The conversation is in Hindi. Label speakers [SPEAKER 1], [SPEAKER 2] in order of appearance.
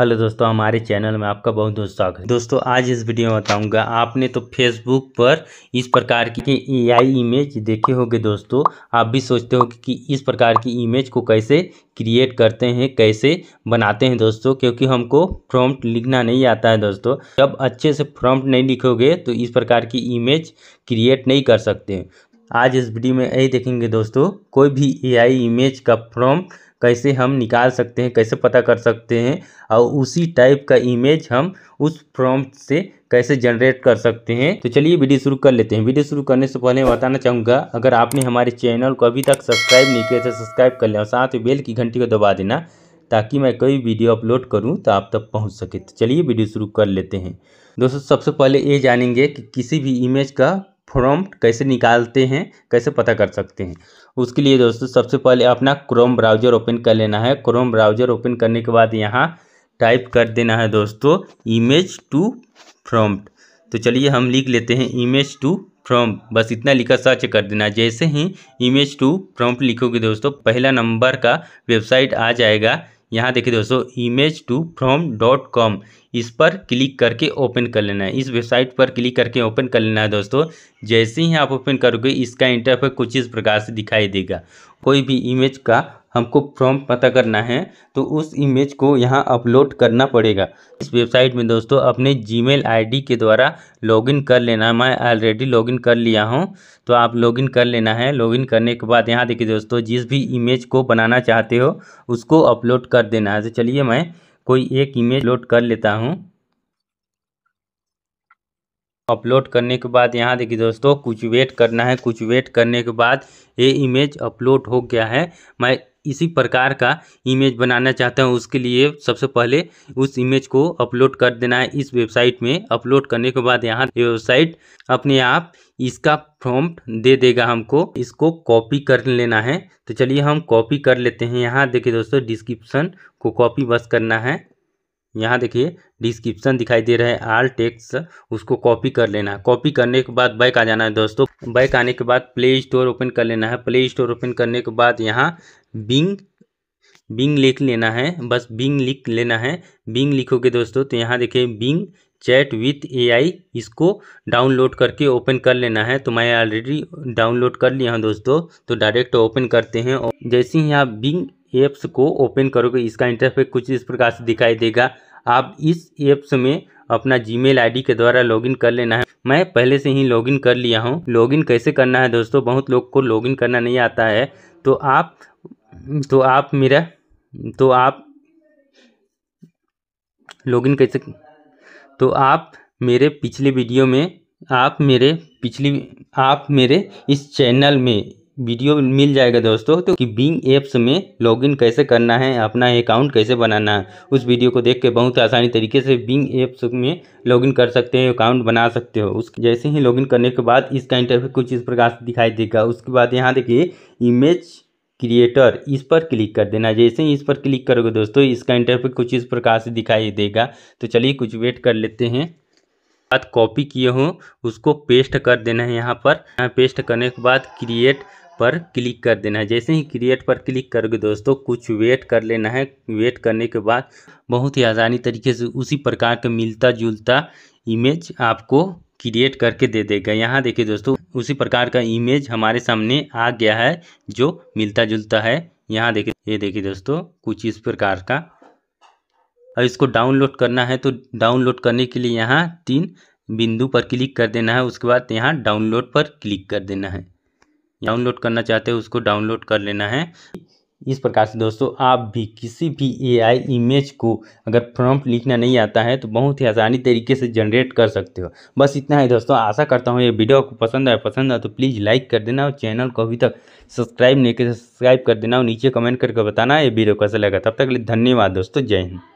[SPEAKER 1] हेलो दोस्तों हमारे चैनल में आपका बहुत बहुत स्वागत है दोस्तों आज इस वीडियो में बताऊंगा आपने तो फेसबुक पर इस प्रकार की एआई इमेज देखे होंगे दोस्तों आप भी सोचते होंगे कि इस प्रकार की इमेज को कैसे क्रिएट करते हैं कैसे बनाते हैं दोस्तों क्योंकि हमको प्रॉम्प्ट लिखना नहीं आता है दोस्तों जब अच्छे से प्रॉम्प्ट नहीं लिखोगे तो इस प्रकार की इमेज क्रिएट नहीं कर सकते आज इस वीडियो में यही देखेंगे दोस्तों कोई भी एआई इमेज का प्रॉम्प्ट कैसे हम निकाल सकते हैं कैसे पता कर सकते हैं और उसी टाइप का इमेज हम उस प्रॉम्प्ट से कैसे जनरेट कर सकते हैं तो चलिए वीडियो शुरू कर लेते हैं वीडियो शुरू करने से पहले मैं बताना चाहूँगा अगर आपने हमारे चैनल को अभी तक सब्सक्राइब नहीं किया तो सब्सक्राइब कर लें और साथ ही बेल की घंटी को दबा देना ताकि मैं कोई वीडियो अपलोड करूं तो आप तक पहुंच सके तो चलिए वीडियो शुरू कर लेते हैं दोस्तों सबसे पहले ये जानेंगे कि किसी भी इमेज का प्रॉम्प्ट कैसे निकालते हैं कैसे पता कर सकते हैं उसके लिए दोस्तों सबसे पहले अपना क्रोम ब्राउज़र ओपन कर लेना है क्रोम ब्राउज़र ओपन करने के बाद यहाँ टाइप कर देना है दोस्तों इमेज टू प्रॉम्प्ट तो चलिए हम लिख लेते हैं इमेज टू फ्रॉम बस इतना लिखा सर्च कर देना जैसे ही इमेज टू प्रॉम्प्ट लिखोगे दोस्तों पहला नंबर का वेबसाइट आ जाएगा यहाँ देखिए दोस्तों image to from dot com इस पर क्लिक करके ओपन कर लेना है इस वेबसाइट पर क्लिक करके ओपन कर लेना है दोस्तों जैसे ही आप ओपन करोगे इसका इंटरफेस कुछ इस प्रकार से दिखाई देगा कोई भी इमेज का हमको फॉर्म पता करना है तो उस इमेज को यहाँ अपलोड करना पड़ेगा इस वेबसाइट में दोस्तों अपने जीमेल आईडी के द्वारा लॉगिन कर लेना मैं ऑलरेडी लॉगिन कर लिया हूँ तो आप लॉगिन कर लेना है लॉगिन करने के बाद यहाँ देखिए दोस्तों जिस भी इमेज को बनाना चाहते हो उसको अपलोड कर देना है तो चलिए मैं कोई एक इमेज अपलोड कर लेता हूँ अपलोड करने के बाद यहाँ देखिए दोस्तों कुछ वेट करना है कुछ वेट करने के बाद ये इमेज अपलोड हो गया है मैं इसी प्रकार का इमेज बनाना चाहते हैं उसके लिए सबसे पहले उस इमेज को अपलोड कर देना है इस वेबसाइट में अपलोड करने के बाद यहाँ वेबसाइट अपने आप इसका प्रॉम्प्ट दे देगा हमको इसको कॉपी कर लेना है तो चलिए हम कॉपी कर लेते हैं यहाँ देखिए दोस्तों डिस्क्रिप्शन को कॉपी बस करना है यहाँ देखिए डिस्क्रिप्शन दिखाई दे रहा है आल टेक्स उसको कॉपी कर लेना है कॉपी करने के बाद बैक आ जाना है दोस्तों बैक आने के बाद प्ले स्टोर ओपन कर लेना है प्ले स्टोर ओपन करने के बाद यहाँ बिंग बिंग लिख लेना है बस बिंग लिख लेना है बिंग लिखोगे दोस्तों तो यहाँ देखिए बिंग चैट विथ ए इसको डाउनलोड करके ओपन कर लेना है तो मैं ऑलरेडी डाउनलोड कर लिया हूँ दोस्तों तो डायरेक्ट ओपन करते हैं और जैसे ही आप बिंग ऐप्स को ओपन करोगे इसका इंटरफेस कुछ इस प्रकार से दिखाई देगा आप इस ऐप्स में अपना जीमेल आईडी के द्वारा लॉगिन कर लेना है मैं पहले से ही लॉगिन कर लिया हूँ लॉगिन कैसे करना है दोस्तों बहुत लोग को लॉगिन करना नहीं आता है तो आप तो आप मेरा तो आप लॉगिन कैसे तो आप मेरे पिछले वीडियो में आप मेरे पिछली आप मेरे इस चैनल में वीडियो मिल जाएगा दोस्तों तो कि बिंग एप्स में लॉगिन कैसे करना है अपना अकाउंट कैसे बनाना है उस वीडियो को देख के बहुत आसानी तरीके से बिंग एप्स में लॉगिन कर सकते हैं अकाउंट बना सकते हो उस जैसे ही लॉगिन करने के बाद इसका इंटरव्यू कुछ इस प्रकार से दिखाई देगा उसके बाद यहाँ देखिए इमेज क्रिएटर इस पर क्लिक कर देना जैसे ही इस पर क्लिक करोगे दोस्तों इसका इंटरव्यू कुछ इस प्रकार से दिखाई देगा तो चलिए कुछ वेट कर लेते हैं बाद कॉपी किए हो उसको पेस्ट कर देना है यहाँ पर यहाँ पेस्ट करने के बाद क्रिएट पर क्लिक कर देना है जैसे ही क्रिएट पर क्लिक करोगे दोस्तों कुछ वेट कर लेना है वेट करने के बाद बहुत ही आसानी तरीके से उसी प्रकार का मिलता जुलता इमेज आपको क्रिएट करके दे देगा यहाँ देखिए दोस्तों उसी प्रकार का इमेज हमारे सामने आ गया है जो मिलता जुलता है यहाँ देखिए ये देखिए दोस्तों कुछ इस प्रकार का और इसको डाउनलोड करना है तो डाउनलोड करने के लिए यहाँ तीन बिंदु पर क्लिक कर देना है उसके बाद यहाँ डाउनलोड पर क्लिक कर देना है डाउनलोड करना चाहते हो उसको डाउनलोड कर लेना है इस प्रकार से दोस्तों आप भी किसी भी एआई इमेज को अगर प्रॉम्प्ट लिखना नहीं आता है तो बहुत ही आसानी तरीके से जनरेट कर सकते हो बस इतना ही दोस्तों आशा करता हूँ ये वीडियो आपको पसंद आया पसंद आया तो प्लीज़ लाइक कर देना और चैनल को अभी तक सब्सक्राइब नहीं कर सब्सक्राइब कर देना और नीचे कमेंट करके बताना ये वीडियो कैसा लगा तब तक धन्यवाद दोस्तों जय हिंद